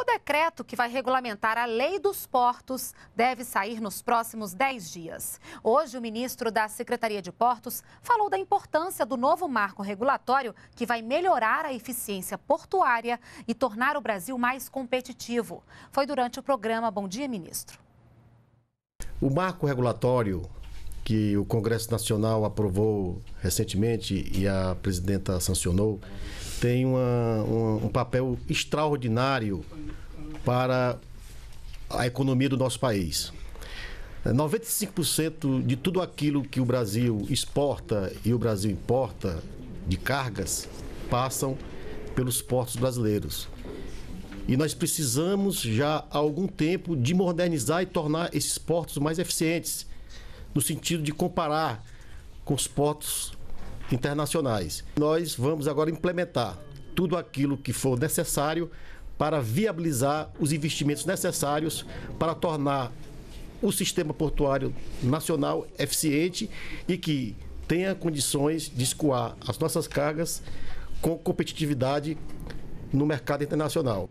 O decreto que vai regulamentar a lei dos portos deve sair nos próximos 10 dias. Hoje, o ministro da Secretaria de Portos falou da importância do novo marco regulatório que vai melhorar a eficiência portuária e tornar o Brasil mais competitivo. Foi durante o programa Bom Dia, Ministro. O marco regulatório que o Congresso Nacional aprovou recentemente e a presidenta sancionou tem uma, um, um papel extraordinário para a economia do nosso país. 95% é, de tudo aquilo que o Brasil exporta e o Brasil importa de cargas passam pelos portos brasileiros. E nós precisamos já há algum tempo de modernizar e tornar esses portos mais eficientes, no sentido de comparar com os portos internacionais. Nós vamos agora implementar tudo aquilo que for necessário para viabilizar os investimentos necessários para tornar o sistema portuário nacional eficiente e que tenha condições de escoar as nossas cargas com competitividade no mercado internacional.